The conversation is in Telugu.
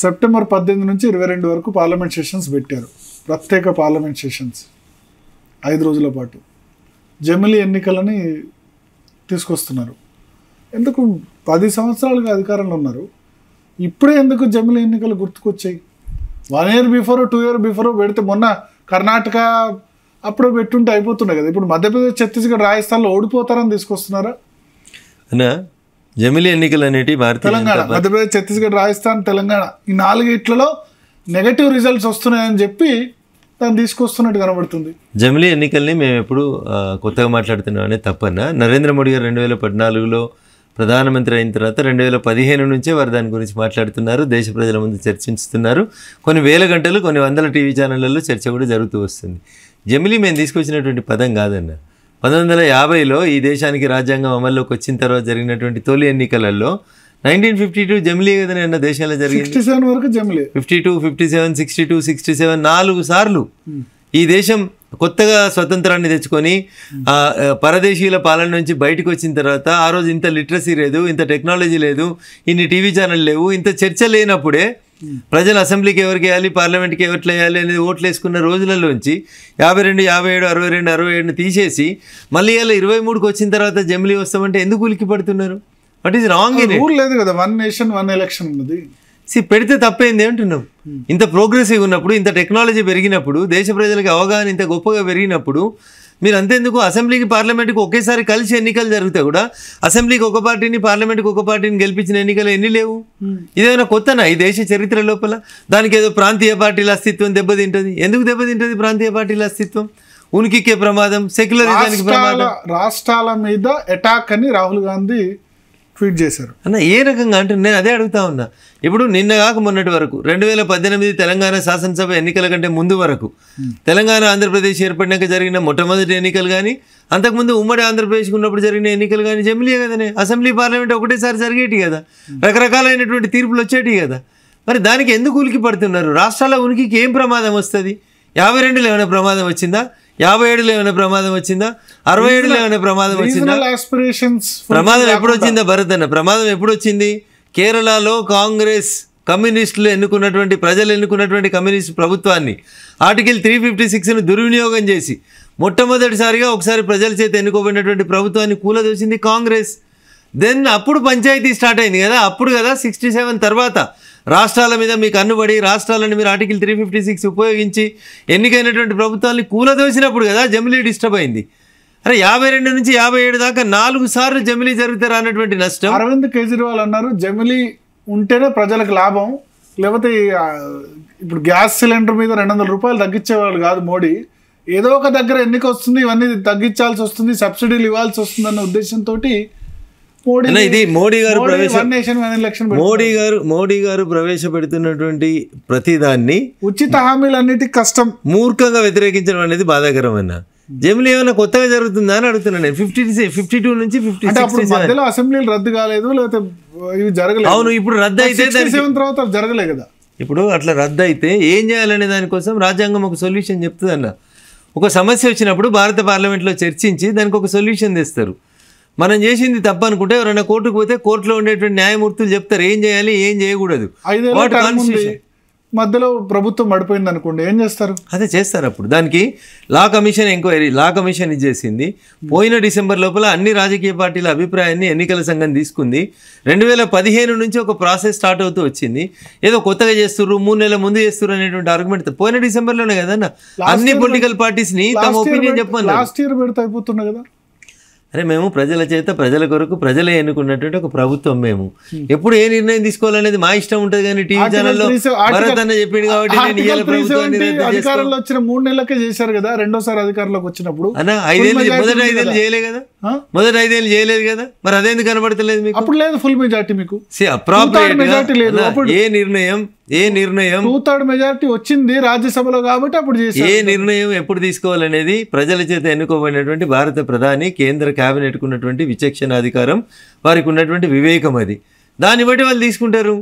సెప్టెంబర్ పద్దెనిమిది నుంచి ఇరవై రెండు వరకు పార్లమెంట్ సెషన్స్ పెట్టారు ప్రత్యేక పార్లమెంట్ సెషన్స్ ఐదు రోజుల పాటు జమిలీ ఎన్నికలని తీసుకొస్తున్నారు ఎందుకు పది సంవత్సరాలుగా అధికారంలో ఉన్నారు ఇప్పుడే ఎందుకు జమిలీ ఎన్నికలు గుర్తుకొచ్చాయి one year before two year before పెడితే మొన్న కర్ణాటక అప్పుడు పెట్టుంటే అయిపోతుండే కదా ఇప్పుడు మధ్యప్రదేశ్ ఛత్తీస్గఢ్ రాజస్థాన్లో ఓడిపోతారని తీసుకొస్తున్నారా జమిలి ఎన్నికలు అనేటి భారత తెలంగాణ మధ్యప్రదేశ్ ఛత్తీస్గఢ్ రాజస్థాన్ తెలంగాణ ఈ నాలుగిట్లలో నెగటివ్ రిజల్ట్స్ వస్తున్నాయని చెప్పి దాన్ని తీసుకొస్తున్నట్టు కనబడుతుంది జమిలి ఎన్నికల్ని మేము ఎప్పుడు కొత్తగా మాట్లాడుతున్నాం అనేది తప్పన్న నరేంద్ర మోడీ గారు రెండు వేల పద్నాలుగులో ప్రధానమంత్రి అయిన తర్వాత రెండు వేల పదిహేను నుంచే వారు దాని గురించి మాట్లాడుతున్నారు దేశ ప్రజల ముందు చర్చించుతున్నారు కొన్ని వేల గంటలు కొన్ని వందల టీవీ ఛానళ్లలో చర్చ కూడా జరుగుతూ వస్తుంది జమిలీ మేము తీసుకొచ్చినటువంటి పదం కాదన్న పంతొమ్మిది వందల యాభైలో ఈ దేశానికి రాజ్యాంగం అమల్లోకి వచ్చిన తర్వాత జరిగినటువంటి తొలి ఎన్నికలలో నైన్టీన్ ఫిఫ్టీ టూ జమిలీ కదా నిన్న దేశంలో జరిగింది సెవెన్ వరకు జమిలీ fifty two fifty seven sixty two sixty seven నాలుగు సార్లు hmm. ఈ దేశం కొత్తగా స్వతంత్రాన్ని తెచ్చుకొని hmm. పరదేశీయుల పాలన నుంచి బయటకు వచ్చిన తర్వాత ఆ రోజు ఇంత లిటరసీ లేదు ఇంత టెక్నాలజీ లేదు ఇన్ని టీవీ ఛానల్ లేవు ఇంత చర్చ లేనప్పుడే ప్రజలు అసెంబ్లీకి ఎవరికి వేయాలి పార్లమెంట్కి ఎవరికి వేయాలి అనేది ఓట్లు వేసుకున్న రోజులలోంచి యాభై రెండు యాభై ఏడు అరవై రెండు అరవై ఏడుని తీసేసి మళ్ళీ ఇలా ఇరవై మూడుకి వచ్చిన తర్వాత జమిలీ వస్తామంటే ఎందుకు ఉలికి పడుతున్నారు వాట్ ఈజ్ రాంగ్ లేదు కదా వన్ నేషన్ వన్ ఎలక్షన్ ఉన్నది సి పెడితే తప్పేంది ఏమంటున్నాం hmm. ఇంత ప్రోగ్రెసివ్ ఉన్నప్పుడు ఇంత టెక్నాలజీ పెరిగినప్పుడు దేశ ప్రజలకు అవగాహన ఇంత గొప్పగా పెరిగినప్పుడు మీరు అంతేందుకు అసెంబ్లీకి పార్లమెంట్కి ఒకేసారి కలిసి ఎన్నికలు జరుగుతాయి కూడా అసెంబ్లీకి ఒక పార్టీని పార్లమెంట్కి ఒక పార్టీని గెలిపించిన ఎన్నికలు ఎన్ని లేవు hmm. ఇదేమైనా కొత్తనా ఈ దేశ చరిత్ర లోపల దానికి ఏదో ప్రాంతీయ పార్టీల అస్తిత్వం దెబ్బతింటుంది ఎందుకు దెబ్బతింటుంది ప్రాంతీయ పార్టీల అస్తిత్వం ఉనికికే ప్రమాదం సెక్యులరిజానికి ప్రమాదం రాష్ట్రాల మీద అటాక్ అని రాహుల్ గాంధీ ట్వీట్ చేశారు అన్న ఏ రకంగా అంటే నేను అదే అడుగుతా ఉన్నా ఇప్పుడు నిన్న కాక మొన్నటి వరకు రెండు వేల పద్దెనిమిది తెలంగాణ శాసనసభ ఎన్నికల కంటే ముందు వరకు తెలంగాణ ఆంధ్రప్రదేశ్ ఏర్పడినాక జరిగిన మొట్టమొదటి ఎన్నికలు కానీ అంతకుముందు ఉమ్మడి ఆంధ్రప్రదేశ్కి ఉన్నప్పుడు జరిగిన ఎన్నికలు కానీ జమిలియే కదనే అసెంబ్లీ పార్లమెంట్ ఒకటేసారి జరిగేటి కదా రకరకాలైనటువంటి తీర్పులు వచ్చేటి కదా మరి దానికి ఎందుకు ఉలికి పడుతున్నారు రాష్ట్రాల ఉనికికి ఏం ప్రమాదం వస్తుంది యాభై రెండులో ఏమైనా ప్రమాదం వచ్చిందా యాభై ఏడులో ఏమైనా ప్రమాదం వచ్చిందా అరవై ఏడులో ఏమైనా ప్రమాదం వచ్చిందా ప్రమాదం ఎప్పుడు వచ్చిందా భరత్ అన్న ప్రమాదం ఎప్పుడు వచ్చింది కేరళలో కాంగ్రెస్ కమ్యూనిస్టులు ఎన్నుకున్నటువంటి ప్రజలు ఎన్నుకున్నటువంటి కమ్యూనిస్ట్ ప్రభుత్వాన్ని ఆర్టికల్ త్రీ ఫిఫ్టీ సిక్స్ను దుర్వినియోగం చేసి మొట్టమొదటిసారిగా ఒకసారి ప్రజల చేత ఎన్నుకోబడినటువంటి ప్రభుత్వాన్ని కూలదోసింది కాంగ్రెస్ దెన్ అప్పుడు పంచాయతీ స్టార్ట్ అయింది కదా అప్పుడు కదా సిక్స్టీ సెవెన్ తర్వాత రాష్ట్రాల మీద మీకు కన్నుబడి రాష్ట్రాలను మీరు ఆర్టికల్ త్రీ ఫిఫ్టీ సిక్స్ ఉపయోగించి ఎన్నికైనటువంటి ప్రభుత్వాన్ని కూలదోసినప్పుడు కదా జమిలీ డిస్టర్బ్ అయింది అరే యాభై రెండు నుంచి యాభై ఏడు దాకా నాలుగు సార్లు జమిలీ జరిగితే రానటువంటి నష్టం అరవింద్ కేజ్రీవాల్ అన్నారు జమిలీ ఉంటేనే ప్రజలకు లాభం లేకపోతే ఇప్పుడు గ్యాస్ సిలిండర్ మీద రెండు వందల రూపాయలు తగ్గించేవాళ్ళు కాదు మోడీ ఏదో ఒక దగ్గర ఎన్నిక వస్తుంది ఇవన్నీ తగ్గించాల్సి వస్తుంది సబ్సిడీలు ఇవ్వాల్సి వస్తుంది అన్న ఉద్దేశంతో ఇది మోడీ గారు మోడీ గారు మోడీ గారు ప్రవేశపెడుతున్నటువంటి ప్రతిదాన్ని ఉచిత హామీలన్నిటి కష్టం మూర్ఖంగా వ్యతిరేకించడం అనేది బాధాకరమైన జమిలి ఏమైనా కొత్తగా జరుగుతుందా అని అడుగుతున్నాను నేను ఫిఫ్టీ ఫిఫ్టీ టూ నుంచి ఫిఫ్టీ మధ్యలో అసెంబ్లీలు రద్దు కాలేదు లేకపోతే ఇవి జరగలేదు అవును ఇప్పుడు రద్దు అయితే తర్వాత జరగలే కదా ఇప్పుడు అట్లా రద్దు అయితే ఏం చేయాలనే దానికోసం రాజ్యాంగం ఒక సొల్యూషన్ చెప్తుంది అన్న ఒక సమస్య వచ్చినప్పుడు భారత పార్లమెంట్లో చర్చించి దానికి ఒక సొల్యూషన్ తెస్తారు మనం చేసింది తప్పు అనుకుంటే ఎవరైనా కోర్టుకు పోతే కోర్టులో ఉండేటువంటి న్యాయమూర్తులు చెప్తారు ఏం చేయాలి ఏం చేయకూడదు మధ్యలో ప్రభుత్వం పడిపోయింది అనుకోండి ఏం చేస్తారు అదే చేస్తారు అప్పుడు దానికి law commission enquiry law commission ఇచ్చేసింది పోయిన డిసెంబర్ లోపల అన్ని రాజకీయ పార్టీల అభిప్రాయాన్ని ఎన్నికల సంఘం తీసుకుంది రెండు వేల పదిహేను నుంచి ఒక ప్రాసెస్ స్టార్ట్ అవుతూ వచ్చింది ఏదో కొత్తగా చేస్తున్నారు మూడు నెలల ముందు చేస్తున్నారు అనేటువంటి ఆర్గ్యుమెంట్ పోయిన డిసెంబర్లోనే కదన్న అన్ని పొలిటికల్ పార్టీస్ని తమ ఒపీనియన్ చెప్పాలి లాస్ట్ ఇయర్ పెడితే అయిపోతున్నాయి కదా అరే మేము ప్రజల చేత ప్రజల కొరకు ప్రజలే ఎన్నుకున్నటువంటి ఒక ప్రభుత్వం మేము hmm. ఎప్పుడు ఏ నిర్ణయం తీసుకోవాలనేది మా ఇష్టం ఉంటుంది కానీ టీవీ ఛానల్లో భరత్ అన్న చెప్పింది కాబట్టి అధికారంలో వచ్చిన మూడు నెలలకే చేశారు కదా రెండోసారి అధికారంలోకి వచ్చినప్పుడు అన్న ఐదేళ్ళు మొదటి ఐదేళ్ళు చేయలే కదా మొదటి ఐదేళ్ళు చేయలేదు కదా మరి అదేందుకు కనబడతలేదు మీకు అప్పుడు లేదు ఫుల్ మెజార్టీ మీకు మెజార్టీ లేదు ఏ నిర్ణయం ఏ నిర్ణయం టూ థర్డ్ మెజార్టీ వచ్చింది రాజ్యసభలో కాబట్టి అప్పుడు ఏ నిర్ణయం ఎప్పుడు తీసుకోవాలనేది ప్రజల చేత ఎన్నుకోబడినటువంటి భారత ప్రధాని కేంద్ర కు ఉన్నటువంటి విచక్షణ అధికారం వారికి ఉన్నటువంటి వివేకం అది దాన్ని బట్టి వాళ్ళు తీసుకుంటారు